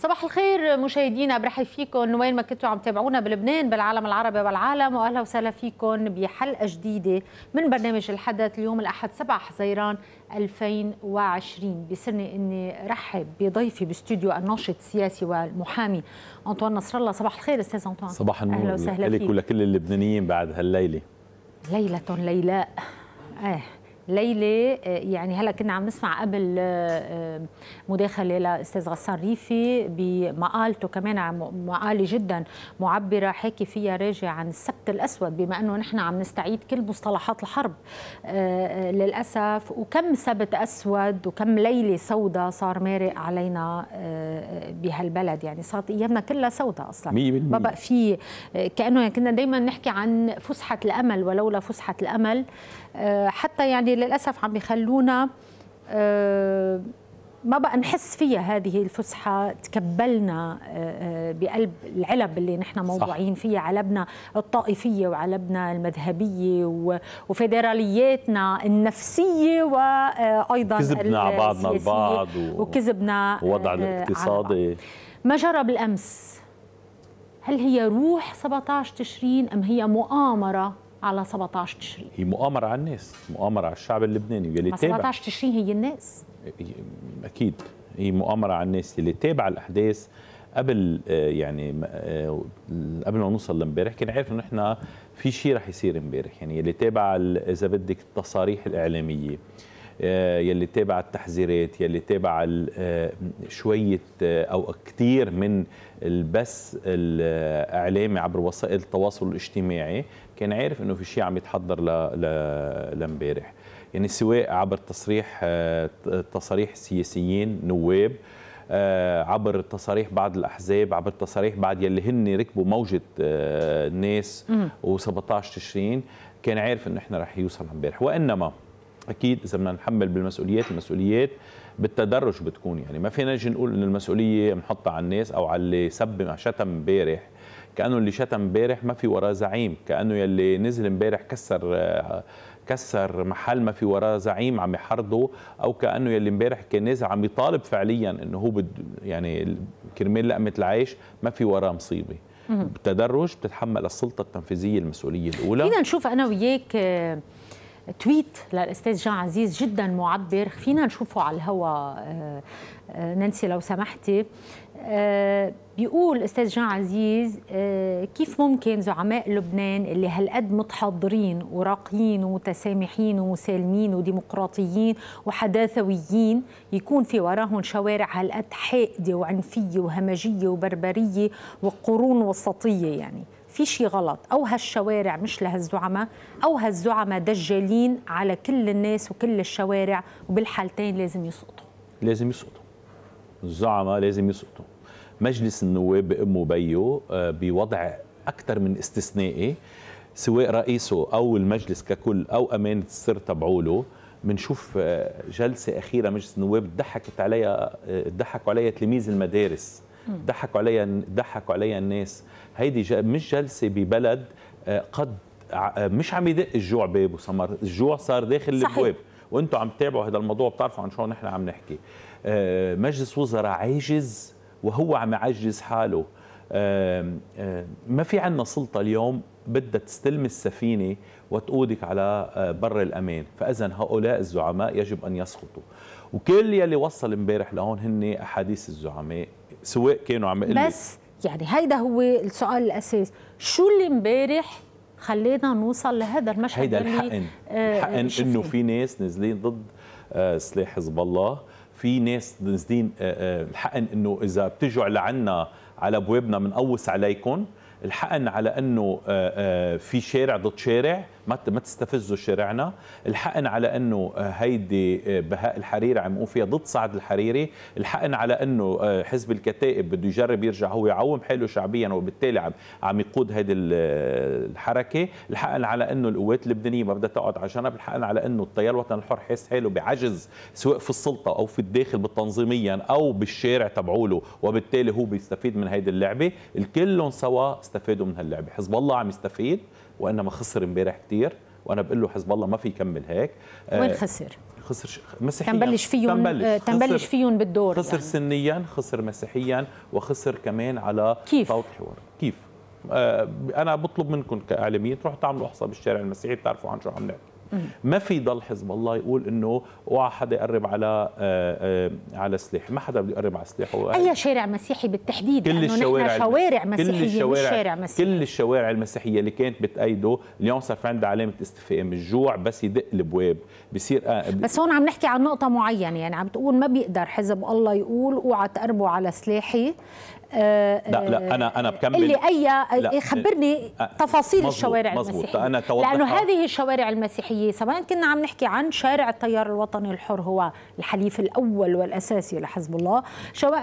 صباح الخير مشاهدينا برحب فيكم وين ما كنتوا عم تابعونا بلبنان بالعالم العربي والعالم واهلا وسهلا فيكم بحلقه جديده من برنامج الحدث اليوم الاحد 7 حزيران 2020 بيسرني اني رحب بضيفي باستوديو الناشط السياسي والمحامي انطوان نصر الله صباح الخير استاذ انطوان صباح النور اهلا وسهلا فيك ولكل اللبنانيين بعد هالليله ليله ليلاء ايه ليلى آه، يعني هلا كنا عم نسمع قبل آه، آه، مداخله لاستاذ غسان ريفي بمقالته كمان مقاله جدا معبره حكي فيها راجع عن السبت الاسود بما انه نحن عم نستعيد كل مصطلحات الحرب للاسف وكم سبت اسود وكم ليله سوداء صار مارق علينا بهالبلد يعني صارت ايامنا كلها سوداء اصلا 100% ما بقى في كانه يعني كنا دائما نحكي عن فسحه الامل ولولا فسحه الامل آه، حتى يعني للاسف عم يخلونا آه، ما بقى نحس فيها هذه الفسحة تكبلنا آه، بقلب العلب اللي نحن موضوعين فيها علبنا الطائفية وعلبنا المذهبية وفيدرالياتنا النفسية وأيضا كذبنا على بعضنا البعض وكذبنا ووضع الاقتصادي ما جرى بالأمس هل هي روح 17 تشرين أم هي مؤامرة على 17 تشرين هي مؤامرة على الناس مؤامرة على الشعب اللبناني يلي تابع 17 تشرين هي الناس إيه، إيه، أكيد هي مؤامرة على الناس يلي تابع الأحداث قبل آه، يعني آه، قبل ما نوصل لامبارح كان عارف انه احنا في شيء رح يصير امبارح يعني يلي تابع اذا بدك التصاريح الاعلاميه آه، يلي تابع التحذيرات يلي تابع شويه او كثير من البث الاعلامي عبر وسائل التواصل الاجتماعي كان عارف انه في شيء عم يتحضر لامبارح يعني سواء عبر تصريح آه، تصاريح سياسيين نواب آه، عبر تصاريح بعض الاحزاب عبر تصاريح بعض يلي هن ركبوا موجه الناس آه، و17 تشرين كان عارف انه احنا رح يوصل امبارح وانما اكيد اذا بدنا نحمل بالمسؤوليات المسؤوليات بالتدرج بتكون يعني ما فينا نجي نقول ان المسؤوليه بنحطها على الناس او على اللي سب شتم امبارح كانه اللي شتم امبارح ما في وراه زعيم كانه يلي نزل امبارح كسر كسر محل ما في وراه زعيم عم يحرضه او كانه يلي امبارح كان نازل عم يطالب فعليا انه هو بد يعني كرمال لقمه العيش ما في وراه مصيبه بالتدرج بتتحمل السلطه التنفيذيه المسؤوليه الاولى فينا نشوف انا وياك آه، تويت للاستاذ جان عزيز جدا معبر فينا نشوفه على الهواء آه، آه، نانسي لو سمحتي بيقول استاذ جان عزيز آه، كيف ممكن زعماء لبنان اللي هالقد متحضرين وراقيين ومتسامحين ومسالمين وديمقراطيين وحداثويين يكون في وراهم شوارع هالقد حائده وعنفيه وهمجيه وبربريه وقرون وسطيه يعني في شيء غلط او هالشوارع مش لهالزعماء او هالزعماء دجالين على كل الناس وكل الشوارع وبالحالتين لازم يسقطوا لازم يسقطوا الزعماء لازم يسقطوا مجلس النواب بأمه وبيه آه، بوضع أكثر من استثنائي سواء رئيسه أو المجلس ككل أو أمانة السر تبعوله بنشوف آه، جلسة أخيرة مجلس النواب ضحكت عليها آه، ضحكوا عليها تلاميذ المدارس ضحكوا عليها ضحكوا عليها الناس هيدي مش جلسة ببلد قد مش عم يدق الجوع بابو سمر الجوع صار داخل الابواب وانتوا عم تتابعوا هذا الموضوع بتعرفوا عن شو نحن عم نحكي آه، مجلس وزراء عاجز وهو عم يعجز حاله ما في عندنا سلطة اليوم بدها تستلم السفينة وتقودك على آه، بر الأمان فإذا هؤلاء الزعماء يجب أن يسقطوا وكل يلي وصل امبارح لهون هن أحاديث الزعماء سواء كانوا عم بس يعني هيدا هو السؤال الأساس شو اللي امبارح خلينا نوصل لهذا المشهد هيدا الحقن آه الحقن انه في ناس نازلين ضد آه، سلاح حزب الله في ناس نازلين آه, آه، الحقن انه اذا بتجوا لعنا على ابوابنا بنقوص عليكم الحقن على انه آه، في شارع ضد شارع ما ما تستفزوا شارعنا الحقن على انه آه، هيدي آه، بهاء الحريري عم يقوم فيها ضد سعد الحريري الحقن على انه آه، حزب الكتائب بده يجرب يرجع هو يعوم حاله شعبيا وبالتالي عم عم يقود هيدي الحركه الحقن على انه القوات اللبنانيه ما بدها تقعد على جنب الحقن على انه التيار الوطني الحر حس حاله بعجز سواء في السلطه او في الداخل بالتنظيميا او بالشارع تبعوله وبالتالي هو بيستفيد من هيدي اللعبه الكلهم سوا استفادوا من هاللعبه حزب الله عم يستفيد وانما خسر امبارح كثير وانا بقول له حزب الله ما في يكمل هيك آه، وين خسر؟ خسر مسيحيا تنبلش فيهم تنبلش, آه، فيهم بالدور خسر يعني. سنيا خسر مسيحيا وخسر كمان على كيف؟ طاوله الحوار كيف؟ آه، انا بطلب منكم كاعلاميين تروحوا تعملوا احصاء بالشارع المسيحي بتعرفوا عن شو عم نحكي ما في ضل حزب الله يقول انه اوعى حدا يقرب على آآ آه، آآ آه، على سلاح ما حدا بده يقرب على سلاحه اي شارع مسيحي بالتحديد كل الشوارع شوارع مسيحيه كل الشوارع, شارع مسيحي. كل الشوارع المسيحيه اللي كانت بتأيده اليوم صار في عندها علامه استفهام الجوع بس يدق البواب بصير آه بس هون عم نحكي عن نقطه معينه يعني عم تقول ما بيقدر حزب الله يقول اوعى تقربوا على سلاحي آه، لا لا آه، انا انا بكمل اللي اي آه، خبرني تفاصيل مزبوط الشوارع مزبوط المسيحيه أنا لانه هذه الشوارع المسيحيه سواء كنا عم نحكي عن شارع التيار الوطني الحر هو الحليف الاول والاساسي لحزب الله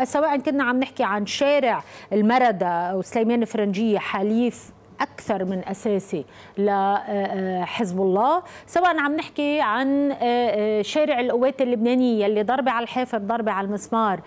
سواء كنا عم نحكي عن شارع المردة وسليمان فرنجيه حليف اكثر من اساسي لحزب آه، آه، الله سواء عم نحكي عن آه، شارع القوات اللبنانيه اللي ضربه على الحافر ضربه على المسمار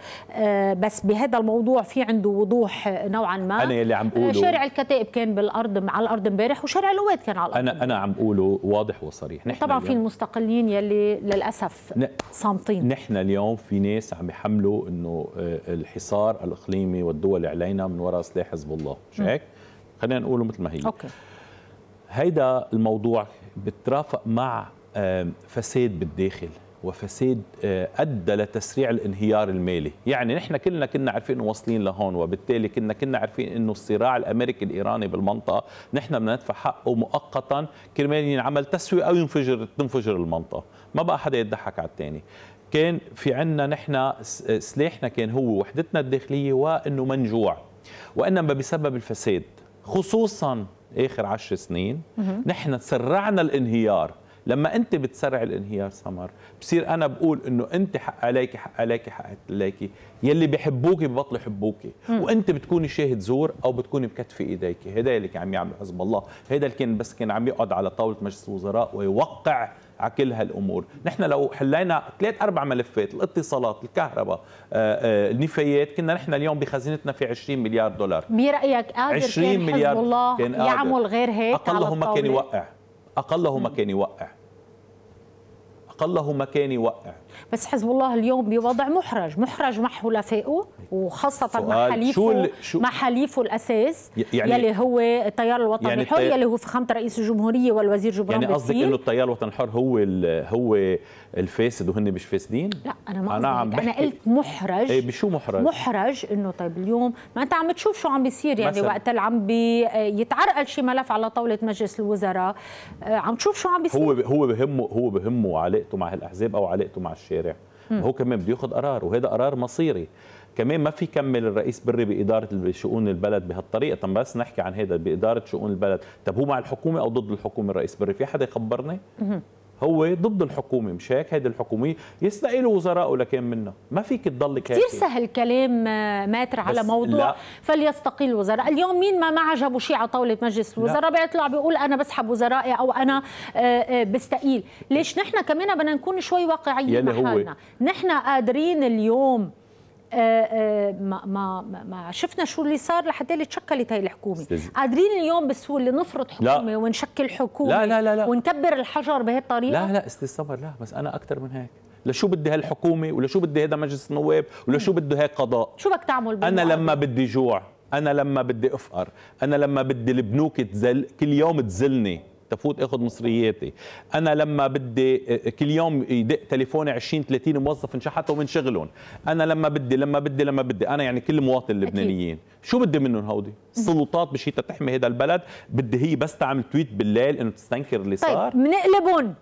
بس بهذا الموضوع في عنده وضوح نوعا ما انا اللي عم بقوله شارع الكتائب كان بالارض على الارض امبارح وشارع القوات كان على الارض انا انا عم بقوله واضح وصريح نحن طبعا في المستقلين يلي للاسف صامتين نحن اليوم في ناس عم يحملوا انه الحصار الاقليمي والدولي علينا من وراء سلاح حزب الله مش هيك؟ خلينا نقوله مثل ما هي أوكي. هيدا الموضوع بترافق مع فساد بالداخل وفساد ادى لتسريع الانهيار المالي، يعني نحن كلنا كنا عارفين واصلين لهون وبالتالي كنا كنا عارفين انه الصراع الامريكي الايراني بالمنطقه نحن بدنا ندفع حقه مؤقتا كرمال ينعمل تسويه او ينفجر تنفجر المنطقه، ما بقى حدا يضحك على الثاني. كان في عنا نحن سلاحنا كان هو وحدتنا الداخليه وانه منجوع وانما بسبب الفساد خصوصا اخر عشر سنين نحن سرعنا الانهيار لما انت بتسرع الانهيار سمر بصير انا بقول انه انت حق عليكي حق عليكي حق عليكي يلي بحبوكي ببطلوا يحبوكي وانت بتكوني شاهد زور او بتكوني بكتف ايديكي هذا اللي كان عم يعمل حزب الله هذا اللي كان بس كان عم يقعد على طاوله مجلس الوزراء ويوقع على كل هالامور نحن لو حلينا ثلاث اربع ملفات الاتصالات الكهرباء آه، آه، النفايات كنا نحن اليوم بخزينتنا في 20 مليار دولار برايك قادر 20 كان مليار حزب الله كان يعمل غير هيك اقلهم ما كان يوقع اقلهم ما كان يوقع قال له مكاني وقع بس حزب الله اليوم بوضع محرج محرج مع حلفائه وخاصة مع حليفه شو مع حليفه الأساس يعني يلي هو التيار الوطني يعني الحر يلي هو فخامة رئيس الجمهورية والوزير جبران يعني قصدك انه التيار الوطني الحر هو هو الفاسد وهن مش فاسدين؟ لا انا ما انا عم بحكي انا قلت محرج ايه بشو محرج؟ محرج انه طيب اليوم ما انت عم تشوف شو عم بيصير يعني وقت اللي عم بيتعرقل شي ملف على طاولة مجلس الوزراء آه، عم تشوف شو عم بيصير هو هو بهمه هو بهمه علاقته علاقته مع هالاحزاب او علاقته مع الشارع مم. هو كمان بده ياخذ قرار وهذا قرار مصيري كمان ما في يكمل الرئيس بري بإدارة شؤون البلد بهالطريقة طب بس نحكي عن هذا بإدارة شؤون البلد طب هو مع الحكومة أو ضد الحكومة الرئيس بري في حدا يخبرني؟ هو ضد الحكومه مش هيك هيدي الحكوميه يستقيل وزرائه لكان منه ما فيك تضلك هيك كثير سهل كلام آه، ماتر على موضوع لا. فليستقيل الوزراء اليوم مين ما ما عجبه شيء على طاوله مجلس الوزراء بيطلع بيقول انا بسحب وزرائي او انا آه، آه، بستقيل ليش نحن كمان بدنا نكون شوي واقعيين مع حالنا نحن قادرين اليوم آه، آه، ما ما ما شفنا شو اللي صار لحتى اللي تشكلت هي الحكومه قادرين اليوم بسهوله نفرض حكومه لا. ونشكل حكومه لا لا لا, لا. ونكبر الحجر بهالطريقه لا لا استاذ لا بس انا اكثر من هيك لشو بدي هالحكومه ولشو بدي هذا مجلس النواب ولشو بده هيك قضاء شو بدك تعمل انا لما بدي جوع انا لما بدي افقر انا لما بدي البنوك تزل كل يوم تزلني تفوت اخذ مصرياتي انا لما بدي آه، كل يوم يدق تليفوني 20 30 موظف انشحتوا من شغلهم انا لما بدي لما بدي لما بدي انا يعني كل مواطن اللبنانيين شو بدي منهم هودي السلطات مشي تحمي هذا البلد بدي هي بس تعمل تويت بالليل انه تستنكر اللي طيب، صار طيب منقلبهم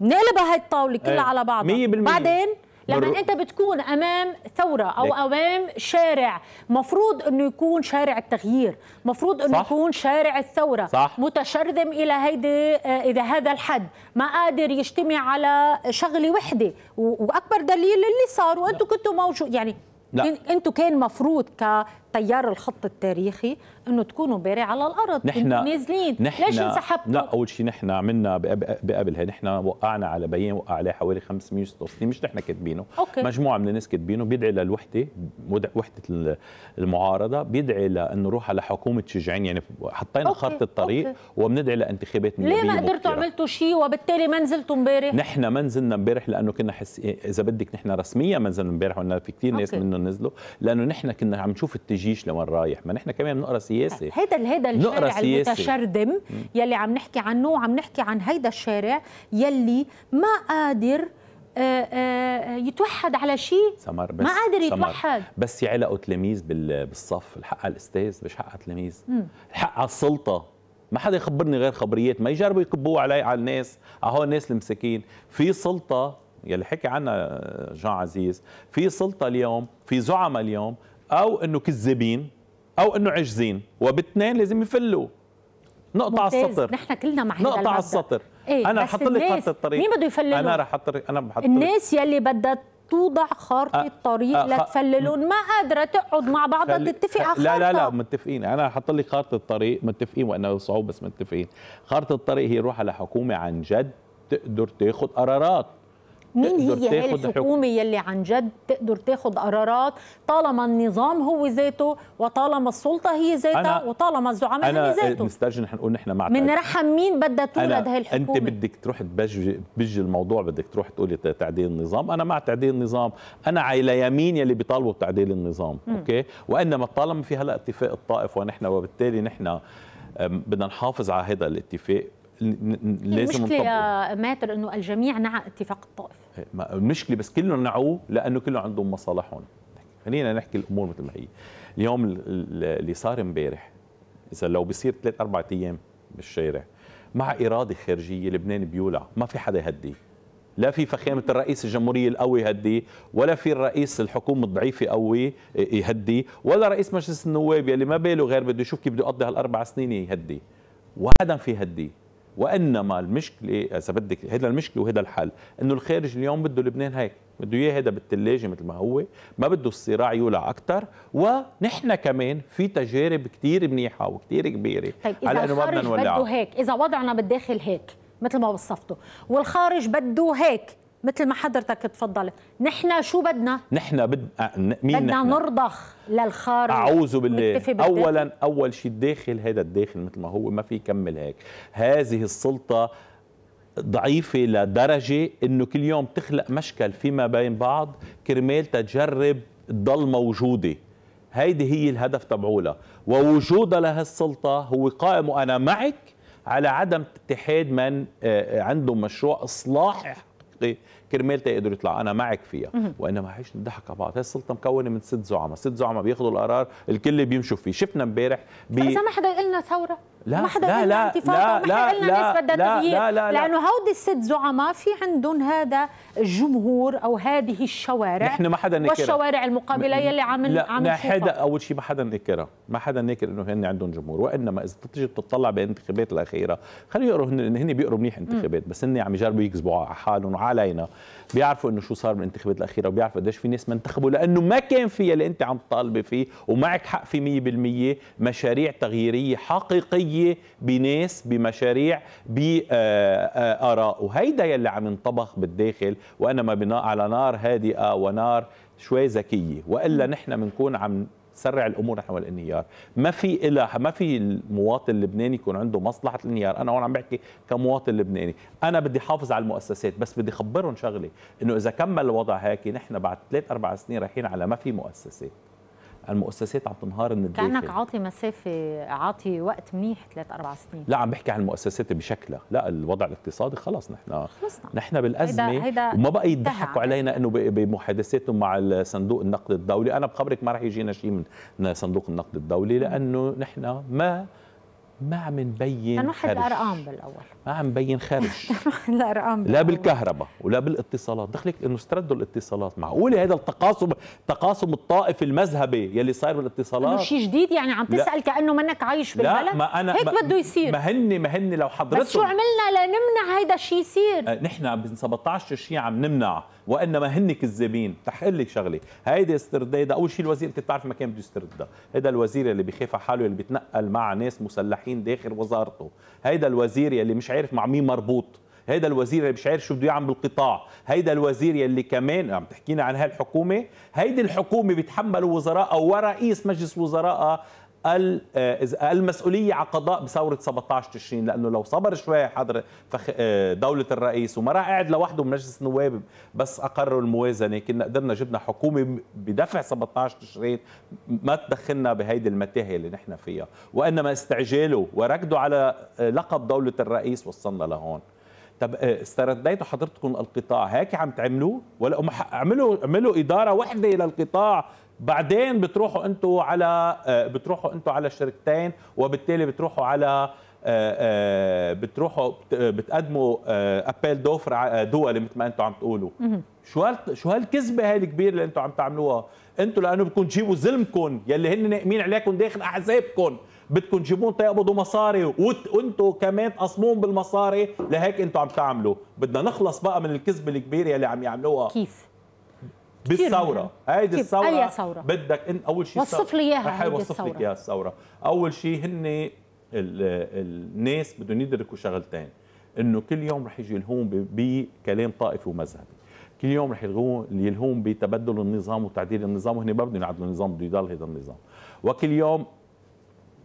نقلب هاي الطاوله كلها إيه. على بعضها 100% بعدين لما انت بتكون امام ثوره او لك. امام شارع مفروض انه يكون شارع التغيير مفروض انه صح. يكون شارع الثوره صح. متشرذم الى هيدي آه، اذا هذا الحد ما قادر يجتمع على شغله وحده واكبر دليل اللي صار وانتم كنتوا موجود يعني انتم كان مفروض ك تيار الخط التاريخي انه تكونوا باري على الارض نحن نازلين نحن ليش انسحبتوا؟ لا اول شيء نحن عملنا بقبلها نحن وقعنا على بيان وقع عليه حوالي 566 مش نحن كاتبينه مجموعه من الناس كاتبينه بيدعي للوحده وحده المعارضه بيدعي لانه نروح على حكومه شجعين يعني حطينا أوكي. خط الطريق وبندعي لانتخابات ليه ما قدرتوا عملتوا شيء وبالتالي ما نزلتوا امبارح؟ نحن ما نزلنا امبارح لانه كنا حس... إيه، اذا بدك نحن رسميا ما نزلنا امبارح وقلنا في كثير ناس منهم نزلوا لانه نحن كنا عم نشوف التجارة بيجيش لوين رايح ما نحن كمان بنقرا سياسه هيدا هيدا الشارع المتشردم يلي عم نحكي عنه وعم نحكي عن هيدا الشارع يلي ما قادر آه، آه، يتوحد على شيء سمر بس ما قادر يتوحد سمر. بس يعلقوا تلاميذ بالصف الحق على الاستاذ مش حق على التلاميذ الحق على السلطه ما حدا يخبرني غير خبريات ما يجربوا يكبوه علي على الناس على هون الناس المساكين في سلطه يلي حكي عنها جان عزيز في سلطه اليوم في زعماء اليوم او انه كذابين او انه عجزين وباثنين لازم يفلوا نقطع ممتاز. على السطر نحن كلنا مع نقطع على السطر إيه؟ انا حط لك خط الطريق مين بده يفلل انا رح احط انا بحط الناس يلي بدها توضع خارطه أه طريق أه لتفللون ما قادره تقعد مع بعضها تتفق على خارطه لا لا لا متفقين انا حاط لك خارطه الطريق متفقين وانه صعوب بس متفقين خارطه الطريق هي روح على حكومه عن جد تقدر تاخذ قرارات مين هي هي الحكومه يلي عن جد تقدر تاخذ قرارات طالما النظام هو ذاته وطالما السلطه هي ذاتها وطالما الزعماء هي آه، ذاته انا مسترجي نحن نقول نحن معك رحم مين بدها تولد هاي الحكومه انت بدك تروح تبج الموضوع بدك تروح تقولي تعديل النظام انا مع تعديل النظام انا على يمين يلي بيطالبوا بتعديل النظام م. اوكي وانما طالما في هلا اتفاق الطائف ونحن وبالتالي نحن بدنا نحافظ على هذا الاتفاق لازم المشكله ماتر انه الجميع نعى اتفاق الطائف المشكله بس كلهم نعوه لانه كلهم عندهم مصالحهم خلينا نحكي الامور مثل ما هي اليوم اللي صار امبارح اذا لو بصير ثلاث اربع ايام بالشارع مع اراده خارجيه لبنان بيولع ما في حدا يهدي لا في فخامة الرئيس الجمهورية القوي يهدي ولا في الرئيس الحكومة الضعيفة قوي يهدي ولا رئيس مجلس النواب يلي ما باله غير بده يشوف كيف بده يقضي هالأربع سنين يهدي وهذا في هدي وانما المشكله اذا بدك هذا المشكله وهذا الحل انه الخارج اليوم بده لبنان هيك بده اياه هذا بالثلاجه مثل ما هو ما بده الصراع يولع اكثر ونحن كمان في تجارب كثير منيحه وكثير كبيره طيب على انه ما بدنا نولع بده هيك اذا وضعنا بالداخل هيك مثل ما وصفته والخارج بده هيك مثل ما حضرتك تفضلت نحن شو بدنا نحن بد... مين بدنا نحن؟ نرضخ للخارج اعوذ بالله اولا اول شيء الداخل هذا الداخل مثل ما هو ما في يكمل هيك هذه السلطه ضعيفة لدرجة انه كل يوم تخلق مشكل فيما بين بعض كرمال تجرب تضل موجودة هيدي هي الهدف تبعولها ووجودها لهالسلطة هو قائم وأنا معك على عدم اتحاد من آه، آه، عنده مشروع إصلاح منطقي كرمال تقدر يطلع انا معك فيها وانما حيش نضحك على بعض هي السلطه مكونه من ست زعماء ست زعماء بياخذوا القرار الكل بيمشوا فيه شفنا امبارح بي... اذا ما حدا يقول لنا ثوره لا ما حدا لا لا لا لا لا لا لا لا لانه هودي الست زعماء في عندهم هذا الجمهور او هذه الشوارع نحن ما حدا نكرها والشوارع المقابله يلي عم لا عم حدا اول شيء ما حدا نكرها ما حدا نكر انه هن عندهم جمهور وانما اذا تيجي بتطلع بالانتخابات الاخيره خليهم يقروا هن هن بيقروا منيح انتخابات بس هن عم يجربوا يكذبوا على حالهم وعلينا بيعرفوا انه شو صار بالانتخابات الاخيره وبيعرفوا قديش في ناس ما انتخبوا لانه ما كان فيها اللي انت عم تطالبي فيه ومعك حق في 100% مشاريع تغييريه حقيقيه بقضيه بناس بمشاريع باراء وهيدا يلي عم ينطبخ بالداخل وانما بناء على نار هادئه ونار شوي ذكيه والا نحن بنكون عم سرع الامور نحو الانهيار ما في إلا ما في المواطن اللبناني يكون عنده مصلحه الانهيار انا هون عم بحكي كمواطن لبناني انا بدي حافظ على المؤسسات بس بدي خبرهم شغله انه اذا كمل الوضع هيك نحن بعد ثلاث اربع سنين رايحين على ما في مؤسسات المؤسسات عم تنهار من الداخل كانك عاطي مسافه عاطي وقت منيح ثلاث اربع سنين لا عم بحكي عن المؤسسات بشكلها لا الوضع الاقتصادي خلص نحن خلصنا نعم. نحن بالازمه هيدا هيدا وما بقى يضحكوا علينا انه بمحادثاتهم مع صندوق النقد الدولي انا بخبرك ما راح يجينا شيء من صندوق النقد الدولي لانه نحن ما ما عم نبين نروح الارقام بالاول ما عم نبين خرج الارقام لا بالكهرباء ولا بالاتصالات دخلك انه استردوا الاتصالات معقوله هذا التقاسم تقاسم الطائف المذهبي يلي صاير بالاتصالات شيء جديد يعني عم تسال كانه منك عايش بالبلد لا ما انا هيك بده يصير ما هن ما هن لو حضرتك بس شو عملنا لنمنع هيدا الشيء يصير آه، نحن ب 17 شيء عم نمنع وانما هن كذابين رح اقول لك شغله هيدي استرداد اول شيء الوزير انت بتعرف مكان بده يستردها هيدا الوزير اللي بخاف على حاله اللي بيتنقل مع ناس مسلحين داخل وزارته هيدا الوزير يلي مش عارف مع مين مربوط هيدا الوزير اللي مش عارف شو بده يعمل بالقطاع هيدا الوزير يلي كمان عم تحكينا عن هالحكومه هيدي الحكومه بيتحملوا وزراء ورئيس مجلس وزراء آه، المسؤوليه على قضاء بثوره 17 تشرين لانه لو صبر شوي حضر آه، دوله الرئيس وما راح قاعد لوحده بمجلس النواب بس اقروا الموازنه كنا قدرنا جبنا حكومه بدفع 17 تشرين ما تدخلنا بهيدي المتاهه اللي نحن فيها وانما استعجاله وركضوا على آه، لقب دوله الرئيس وصلنا لهون طب استرديتوا حضرتكم القطاع هيك عم تعملوه ولا عملوا عملوا اداره وحده للقطاع بعدين بتروحوا انتوا على آه، بتروحوا انتوا على شركتين وبالتالي بتروحوا على آه، آه، بتروحوا بتقدموا ابيل دوفر دولي مثل ما انتوا عم تقولوا شو هال شو هالكذبه هاي الكبيره اللي انتوا عم تعملوها انتوا لانه بدكم تجيبوا ظلمكم يلي هن ناقمين عليكم داخل احزابكم بدكم تجيبون تقبضوا مصاري وانتوا كمان قصمون بالمصاري لهيك انتوا عم تعملوا بدنا نخلص بقى من الكذبه الكبيره يلي عم يعملوها كيف بالثوره هيدي الثوره اي ثوره بدك انت اول شيء وصف لي اياها رح الثوره لك اياها الثوره اول شيء هن الناس بدهم يدركوا شغلتين انه كل يوم رح يجي الهون بكلام طائفي ومذهبي كل يوم رح يلغون يلهون بتبدل النظام وتعديل النظام وهن ما بدهم يعدلوا النظام بده يضل هذا النظام وكل يوم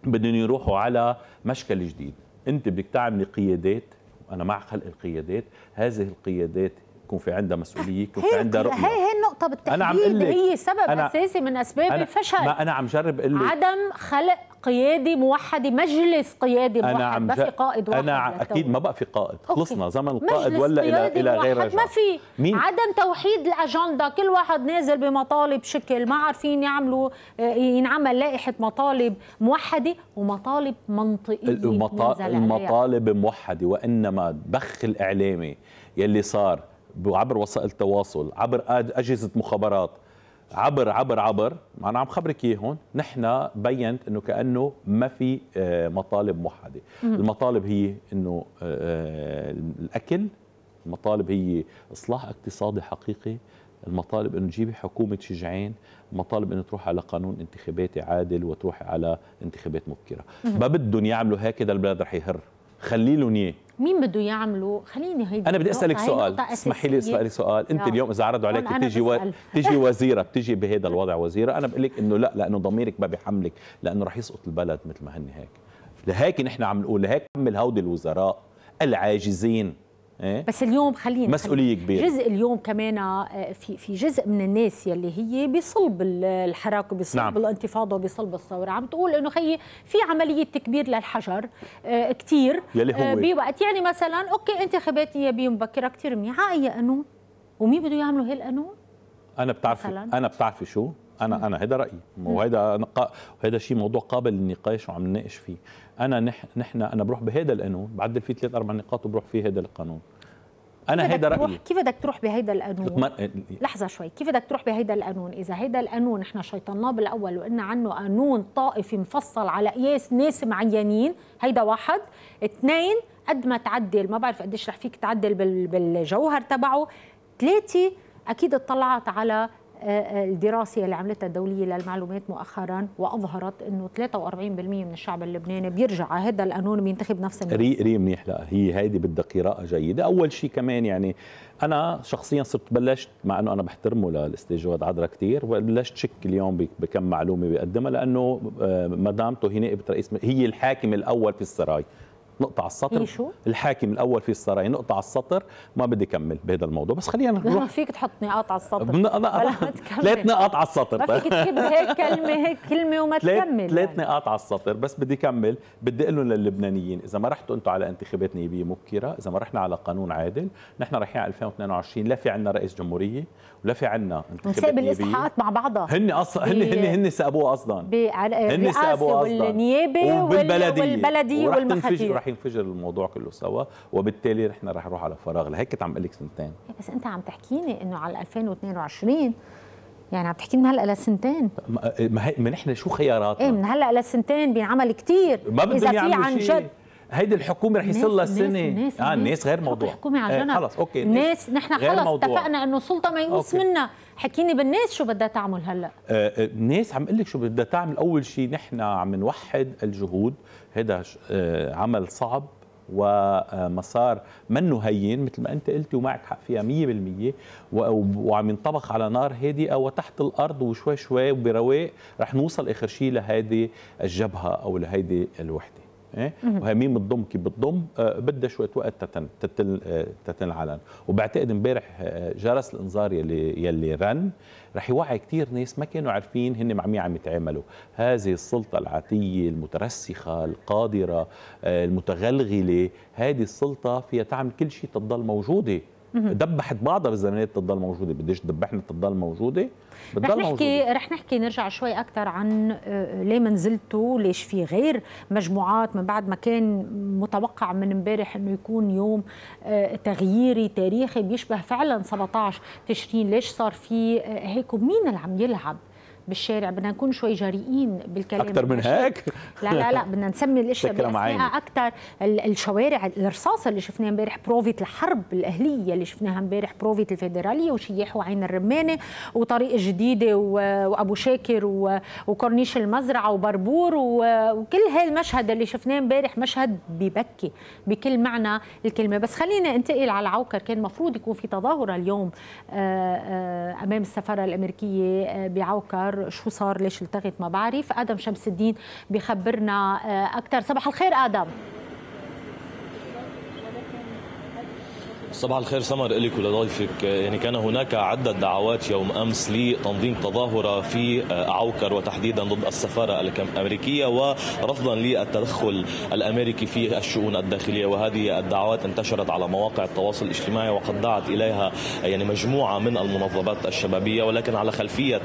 بدهم يروحوا على مشكل جديد انت بدك تعملي قيادات انا مع خلق القيادات هذه القيادات يكون في عندها مسؤوليه يكون في عندها رؤيه هي هي النقطه بالتحديد أنا عم هي سبب أنا اساسي من اسباب أنا الفشل ما انا عم جرب اقول عدم خلق قيادي موحد مجلس قيادي موحد أنا عم ما في قائد واحد انا اكيد ما بقى في قائد خلصنا زمن القائد ولا الى الى غير ما في مين؟ عدم توحيد الاجنده كل واحد نازل بمطالب شكل ما عارفين يعملوا آه، ينعمل لائحه مطالب موحده ومطالب منطقيه المطالب المطالب موحده وانما بخ الاعلامي يلي صار عبر وسائل التواصل عبر اجهزه مخابرات عبر عبر عبر انا عم خبرك اياهم نحن بينت انه كانه ما في آه، مطالب موحده المطالب هي انه آه، آه، الاكل المطالب هي اصلاح اقتصادي حقيقي المطالب انه تجيبي حكومه شجعين المطالب انه تروح على قانون انتخاباتي عادل وتروح على انتخابات مبكره ما بدهم يعملوا هكذا البلاد رح يهر لهم اياه مين بده يعملوا خليني هيدي انا بدي اسالك سؤال اسمحي لي اسالك سؤال انت اليوم اذا عرضوا عليك تيجي و... تيجي وزيره بتيجي بهذا الوضع وزيره انا بقول لك انه لا لانه ضميرك ما بحملك لانه رح يسقط البلد مثل ما هن هيك لهيك نحن عم نقول لهيك حمل هودي الوزراء العاجزين إيه؟ بس اليوم خلينا مسؤوليه كبيره جزء اليوم كمان آه، في في جزء من الناس يلي هي بصلب الحراك وبصلب نعم. الانتفاضه وبصلب الثوره عم تقول انه خيي في عمليه تكبير للحجر آه كثير يلي هو آه بوقت يعني مثلا اوكي انتخابات نيابيه مبكره كثير منيحه اي قانون ومين بده يعملوا هالقانون انا بتعرفي انا بتعرفي شو انا انا هذا رايي وهذا هذا شيء موضوع قابل للنقاش وعم نناقش فيه انا نح نحن انا بروح بهذا القانون بعدل فيه ثلاث اربع نقاط وبروح فيه هذا القانون انا هيدا رايي كيف بدك تروح بهيدا القانون ما... أه، لحظه شوي كيف بدك تروح بهيدا القانون اذا هيدا القانون نحن شيطناه بالاول وقلنا عنه قانون طائفي مفصل على قياس ناس معينين هيدا واحد اثنين قد ما تعدل ما بعرف قديش رح فيك تعدل بالجوهر تبعه ثلاثه اكيد اطلعت على الدراسه اللي عملتها الدوليه للمعلومات مؤخرا واظهرت انه 43% من الشعب اللبناني بيرجع على هذا القانون بينتخب نفس الناس ري ري منيح لا هي هيدي بدها قراءه جيده اول شيء كمان يعني انا شخصيا صرت بلشت مع انه انا بحترمه للاستاذ جواد عدرا كثير بلشت شك اليوم بكم معلومه بيقدمها لانه آه، مدامته هي نائبه رئيس هي الحاكم الاول في السراي نقطة على السطر إيه، شو؟ الحاكم الأول في السراي نقطة على السطر ما بدي أكمل بهذا الموضوع بس خلينا نروح ما فيك تحط نقاط على السطر ثلاث نقاط على السطر ما فيك تكتب هيك كلمة هيك كلمة وما تكمل ثلاث يعني. نقاط على السطر بس بدي أكمل بدي أقول لهم للبنانيين إذا ما رحتوا أنتم على انتخابات نيابية مبكرة إذا ما رحنا على قانون عادل نحن رايحين على 2022 لا في عندنا رئيس جمهورية ولا في عندنا انتخابات نيابية مع بعضها هن أصلا هن هن هن سابوها قصدا هن سابوها قصدا والنيابة والبلدية والمخاتير ينفجر الموضوع كله سوا وبالتالي احنا رح نروح على فراغ لهيك كنت عم قلك لك سنتين إيه، بس انت عم تحكيني انه على 2022 يعني عم تحكي من هلا لسنتين ما هي من احنا شو خياراتنا؟ ايه من هلا لسنتين بينعمل كثير ما بدهم اذا في عن جد هيدي الحكومه رح يصير لها سنه الناس اه الناس غير موضوع الحكومه على آه، جنب خلص اوكي الناس نحن خلص اتفقنا انه السلطه ما منا حكيني بالناس شو بدها تعمل هلا الناس آه، آه، عم اقول لك شو بدها تعمل اول شيء نحن عم نوحد الجهود هذا عمل صعب ومسار منه هين مثل ما انت قلتي ومعك حق فيها 100% وعم ينطبخ على نار هادئه وتحت الارض وشوي شوي وبرواق رح نوصل اخر شيء لهيدي الجبهه او لهيدي الوحده إيه؟ ميم الضم كي بتضم بدها شويه وقت تتن تتن آه، تتنعلن وبعتقد امبارح آه، جرس الانذار يلي يلي رن رح يوعي كثير ناس ما كانوا عارفين هن مع مين عم يتعاملوا هذه السلطه العاتيه المترسخه القادره آه، المتغلغله هذه السلطه فيها تعمل كل شيء تضل موجوده دبحت بعضها بالزمنيه تضل موجوده بديش دبحنا تضل موجوده بتضل رح نحكي موجودة. رح نحكي نرجع شوي اكثر عن آه، ليه ما نزلتوا ليش في غير مجموعات من بعد ما كان متوقع من امبارح انه يكون يوم آه، تغييري تاريخي بيشبه فعلا 17 تشرين ليش صار في آه، هيك ومين اللي عم يلعب بالشارع بدنا نكون شوي جريئين بالكلام اكثر من هيك لا لا لا بدنا نسمي الاشياء بالاسماء اكثر الشوارع الرصاصه اللي شفناها امبارح بروفيت الحرب الاهليه اللي شفناها امبارح بروفيت الفيدراليه وشياح وعين الرمانه وطريق الجديده وابو شاكر وكورنيش المزرعه وبربور وكل هالمشهد اللي شفناه امبارح مشهد ببكي بكل معنى الكلمه بس خلينا انتقل على عوكر كان المفروض يكون في تظاهره اليوم آه، آه، امام السفاره الامريكيه آه، بعوكر صار شو صار ليش التغت ما بعرف ادم شمس الدين بخبرنا اكثر آه، صباح الخير ادم صباح الخير سمر إليك ولضيفك يعني كان هناك عدة دعوات يوم أمس لتنظيم تظاهرة في عوكر وتحديدا ضد السفارة الأمريكية ورفضا للتدخل الأمريكي في الشؤون الداخلية وهذه الدعوات انتشرت على مواقع التواصل الاجتماعي وقد دعت إليها يعني مجموعة من المنظمات الشبابية ولكن على خلفية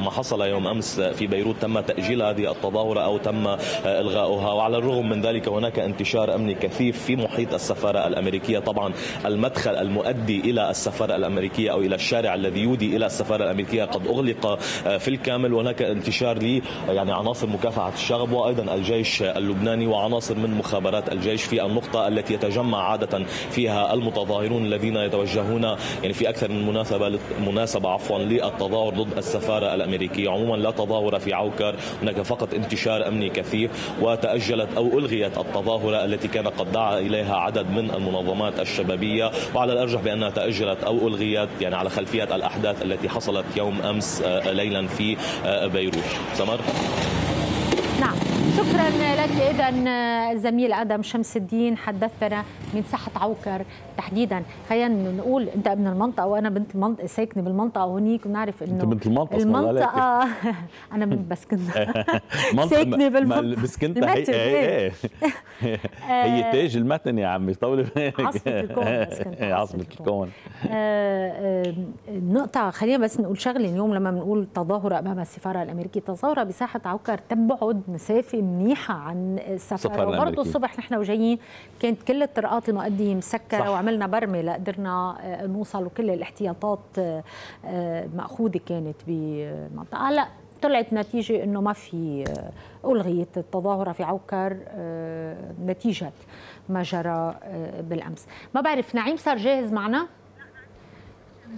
ما حصل يوم أمس في بيروت تم تأجيل هذه التظاهرة أو تم إلغاؤها وعلى الرغم من ذلك هناك انتشار أمني كثيف في محيط السفارة الأمريكية طبعا المدى المدخل المؤدي إلى السفارة الأمريكية أو إلى الشارع الذي يودي إلى السفارة الأمريكية قد أغلق آه، في الكامل وهناك انتشار لي يعني عناصر مكافحة الشغب وأيضا الجيش اللبناني وعناصر من مخابرات الجيش في النقطة التي يتجمع عادة فيها المتظاهرون الذين يتوجهون يعني في أكثر من مناسبة مناسبة عفوا للتظاهر ضد السفارة الأمريكية عموما لا تظاهر في عوكر هناك فقط انتشار أمني كثيف وتأجلت أو ألغيت التظاهرة التي كان قد دعا إليها عدد من المنظمات الشبابية وعلى الأرجح بأنها تأجلت أو ألغيت يعني على خلفية الأحداث التي حصلت يوم أمس آه، ليلا في آه، بيروت سمر نعم شكرا لك اذا الزميل آه، ادم شمس الدين حدثنا من ساحه عوكر تحديدا خلينا نقول انت ابن المنطقه وانا بنت المنطقه ساكنه بالمنطقه وهونيك بنعرف انه انت بنت المنطقه المنطقه انا من بسكنه ساكنه بالمنطقه بسكنتها هي, هي, إيه. هي, هي آه، تاج المتن يا عمي طولي بالك عاصمه الكون إيه، عاصمه الكون النقطه آه، آه، خلينا بس نقول شغله اليوم لما بنقول تظاهره امام السفاره الامريكيه تظاهره بساحه عوكر تبعد مسافه منيحه عن السفاره وبرضه الصبح نحن وجايين كانت كل الطرقات المؤديه مسكره وعم عملنا برمه قدرنا آه، نوصل وكل الاحتياطات آه، آه، ماخوذه كانت بمنطقه هلا طلعت نتيجه انه ما في الغيت التظاهره في عوكر نتيجه ما جرى بالامس ما بعرف نعيم صار جاهز معنا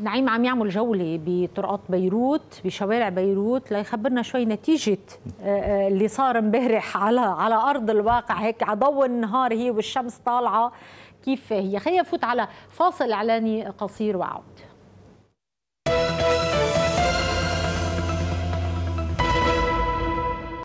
نعيم عم يعمل جولة بطرقات بيروت بشوارع بيروت ليخبرنا شوي نتيجة اللي صار امبارح على على أرض الواقع هيك على ضوء النهار هي والشمس طالعة كيف هي خلينا نفوت على فاصل اعلاني قصير واعود